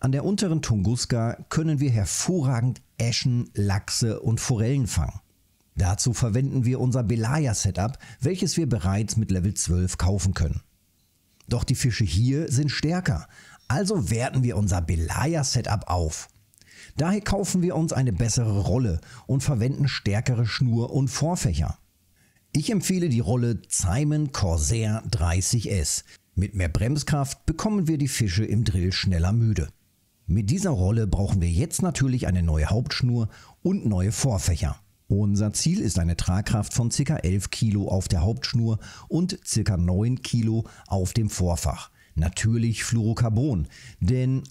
an der unteren Tunguska können wir hervorragend Eschen, Lachse und Forellen fangen. Dazu verwenden wir unser Belaya Setup, welches wir bereits mit Level 12 kaufen können. Doch die Fische hier sind stärker, also werten wir unser Belaya Setup auf. Daher kaufen wir uns eine bessere Rolle und verwenden stärkere Schnur und Vorfächer. Ich empfehle die Rolle Simon Corsair 30S. Mit mehr Bremskraft bekommen wir die Fische im Drill schneller müde. Mit dieser Rolle brauchen wir jetzt natürlich eine neue Hauptschnur und neue Vorfächer. Unser Ziel ist eine Tragkraft von ca. 11 Kilo auf der Hauptschnur und ca. 9 Kilo auf dem Vorfach. Natürlich Fluorocarbon, denn